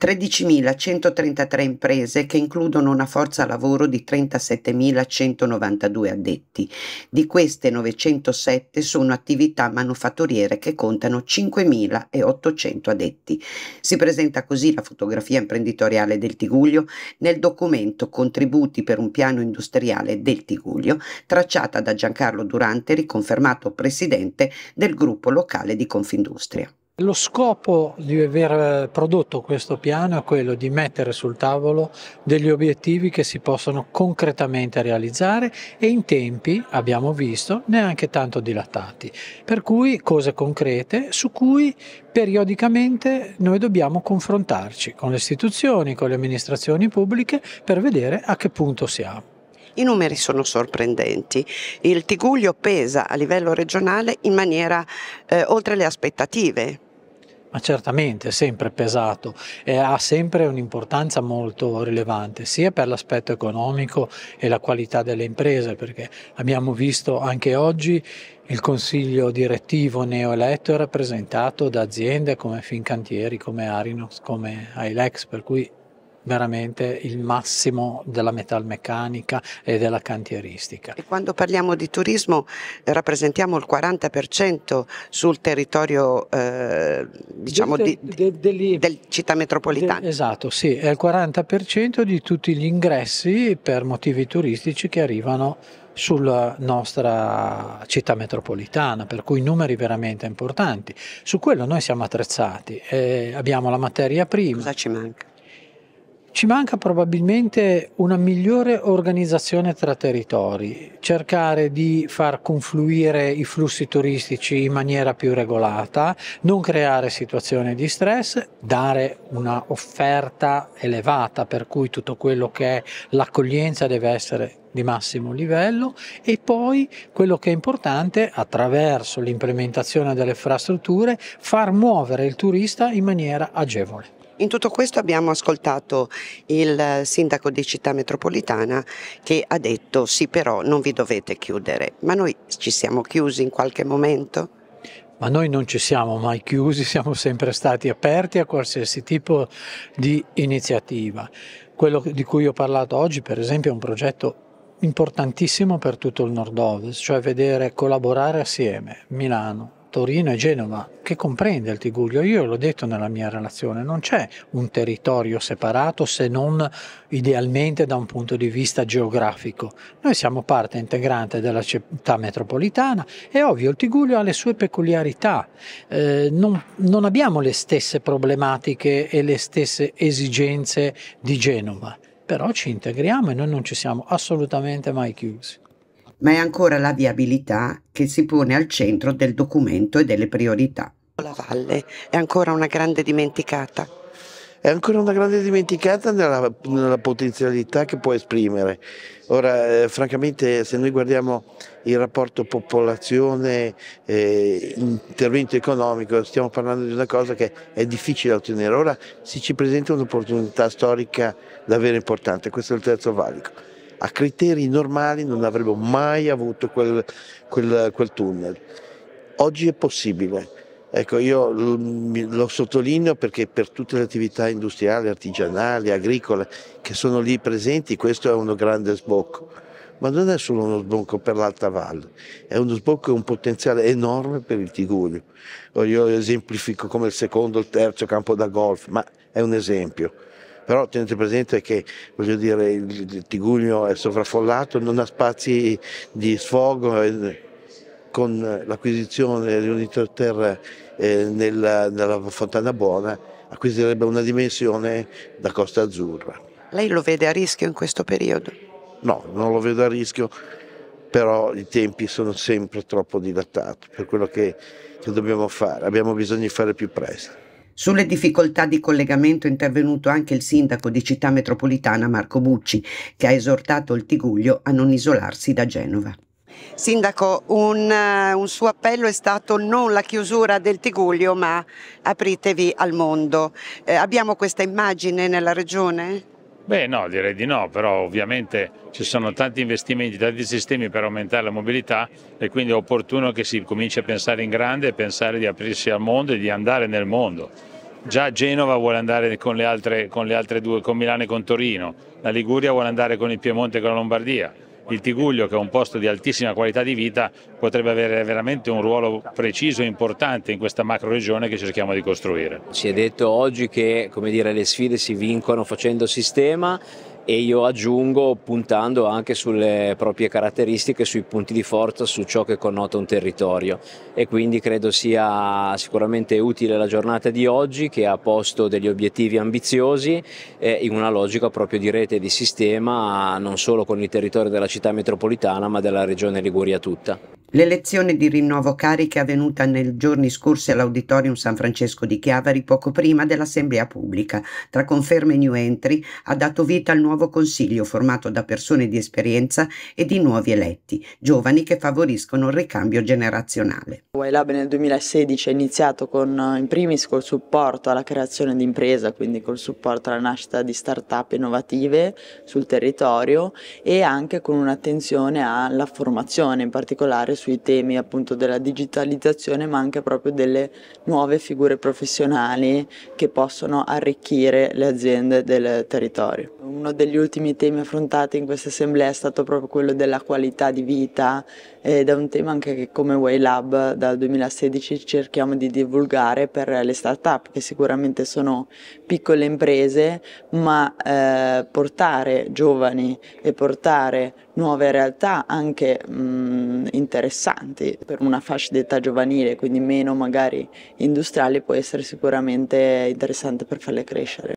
13.133 imprese che includono una forza lavoro di 37.192 addetti. Di queste 907 sono attività manufatturiere che contano 5.800 addetti. Si presenta così la fotografia imprenditoriale del Tiguglio nel documento Contributi per un piano industriale del Tiguglio, tracciata da Giancarlo Durante, riconfermato presidente del gruppo locale di Confindustria. Lo scopo di aver prodotto questo piano è quello di mettere sul tavolo degli obiettivi che si possono concretamente realizzare e in tempi, abbiamo visto, neanche tanto dilatati. Per cui cose concrete su cui periodicamente noi dobbiamo confrontarci con le istituzioni, con le amministrazioni pubbliche per vedere a che punto siamo. I numeri sono sorprendenti. Il Tiguglio pesa a livello regionale in maniera eh, oltre le aspettative. Ma certamente è sempre pesato e ha sempre un'importanza molto rilevante, sia per l'aspetto economico e la qualità delle imprese, perché abbiamo visto anche oggi il consiglio direttivo neoeletto è rappresentato da aziende come Fincantieri, come Arinox, come Ilex per cui veramente il massimo della metalmeccanica e della cantieristica. E quando parliamo di turismo eh, rappresentiamo il 40% sul territorio eh, diciamo del, di, de, de, de, del città metropolitana. esatto, sì, è il 40% di tutti gli ingressi per motivi turistici che arrivano sulla nostra città metropolitana, per cui numeri veramente importanti. Su quello noi siamo attrezzati, eh, abbiamo la materia prima. Cosa ci manca? Ci manca probabilmente una migliore organizzazione tra territori, cercare di far confluire i flussi turistici in maniera più regolata, non creare situazioni di stress, dare una offerta elevata per cui tutto quello che è l'accoglienza deve essere di massimo livello e poi quello che è importante attraverso l'implementazione delle infrastrutture far muovere il turista in maniera agevole. In tutto questo abbiamo ascoltato il sindaco di città metropolitana che ha detto sì però non vi dovete chiudere, ma noi ci siamo chiusi in qualche momento? Ma noi non ci siamo mai chiusi, siamo sempre stati aperti a qualsiasi tipo di iniziativa. Quello di cui ho parlato oggi per esempio è un progetto importantissimo per tutto il nord-ovest, cioè vedere collaborare assieme Milano, Torino e Genova, che comprende il Tiguglio. Io l'ho detto nella mia relazione, non c'è un territorio separato se non idealmente da un punto di vista geografico. Noi siamo parte integrante della città metropolitana e ovvio il Tiguglio ha le sue peculiarità. Eh, non, non abbiamo le stesse problematiche e le stesse esigenze di Genova, però ci integriamo e noi non ci siamo assolutamente mai chiusi ma è ancora la viabilità che si pone al centro del documento e delle priorità. La valle è ancora una grande dimenticata. È ancora una grande dimenticata nella, nella potenzialità che può esprimere. Ora, eh, francamente, se noi guardiamo il rapporto popolazione-intervento eh, economico, stiamo parlando di una cosa che è difficile da ottenere. Ora si ci presenta un'opportunità storica davvero importante, questo è il terzo valico a criteri normali non avremmo mai avuto quel, quel, quel tunnel. Oggi è possibile. Ecco, io lo sottolineo perché per tutte le attività industriali, artigianali, agricole che sono lì presenti, questo è uno grande sbocco. Ma non è solo uno sbocco per l'Alta Valle, è uno sbocco e un potenziale enorme per il Tigurio. Io esemplifico come il secondo, il terzo campo da golf, ma è un esempio però tenete presente che dire, il Tigugno è sovraffollato, non ha spazi di sfogo eh, con l'acquisizione di un'interterra eh, nella, nella Fontana Buona acquisirebbe una dimensione da Costa Azzurra. Lei lo vede a rischio in questo periodo? No, non lo vedo a rischio, però i tempi sono sempre troppo dilatati per quello che, che dobbiamo fare, abbiamo bisogno di fare più presto. Sulle difficoltà di collegamento è intervenuto anche il sindaco di città metropolitana Marco Bucci, che ha esortato il Tiguglio a non isolarsi da Genova. Sindaco, un, eh, un, suo appello è stato non la chiusura del Tiguglio, ma apritevi al mondo. Eh, abbiamo questa immagine nella regione? Beh no, direi di no, però ovviamente ci sono tanti investimenti, tanti sistemi per aumentare la mobilità e quindi è opportuno che si cominci a pensare in grande e pensare di aprirsi al mondo e di andare nel mondo. Già Genova vuole andare con le altre, con le altre due, con Milano e con Torino, la Liguria vuole andare con il Piemonte e con la Lombardia il Tiguglio che è un posto di altissima qualità di vita potrebbe avere veramente un ruolo preciso e importante in questa macro regione che cerchiamo di costruire. Si è detto oggi che dire, le sfide si vincono facendo sistema e io aggiungo puntando anche sulle proprie caratteristiche, sui punti di forza, su ciò che connota un territorio e quindi credo sia sicuramente utile la giornata di oggi che ha posto degli obiettivi ambiziosi eh, in una logica proprio di rete e di sistema non solo con il territorio della città metropolitana ma della regione Liguria tutta. L'elezione di rinnovo cariche è avvenuta nei giorni scorsi all'Auditorium San Francesco di Chiavari poco prima dell'Assemblea pubblica. Tra conferme e new entry ha dato vita al nuovo consiglio formato da persone di esperienza e di nuovi eletti, giovani che favoriscono il ricambio generazionale. Wailab nel 2016 è iniziato con, eh, in primis col supporto alla creazione di impresa, quindi col supporto alla nascita di start-up innovative sul territorio e anche con un'attenzione alla formazione, in particolare sui temi appunto della digitalizzazione ma anche proprio delle nuove figure professionali che possono arricchire le aziende del territorio. Uno degli ultimi temi affrontati in questa assemblea è stato proprio quello della qualità di vita ed è un tema anche che come Waylab dal 2016 cerchiamo di divulgare per le start-up che sicuramente sono piccole imprese ma eh, portare giovani e portare nuove realtà anche mh, interessanti per una fascia d'età giovanile, quindi meno magari industriali, può essere sicuramente interessante per farle crescere.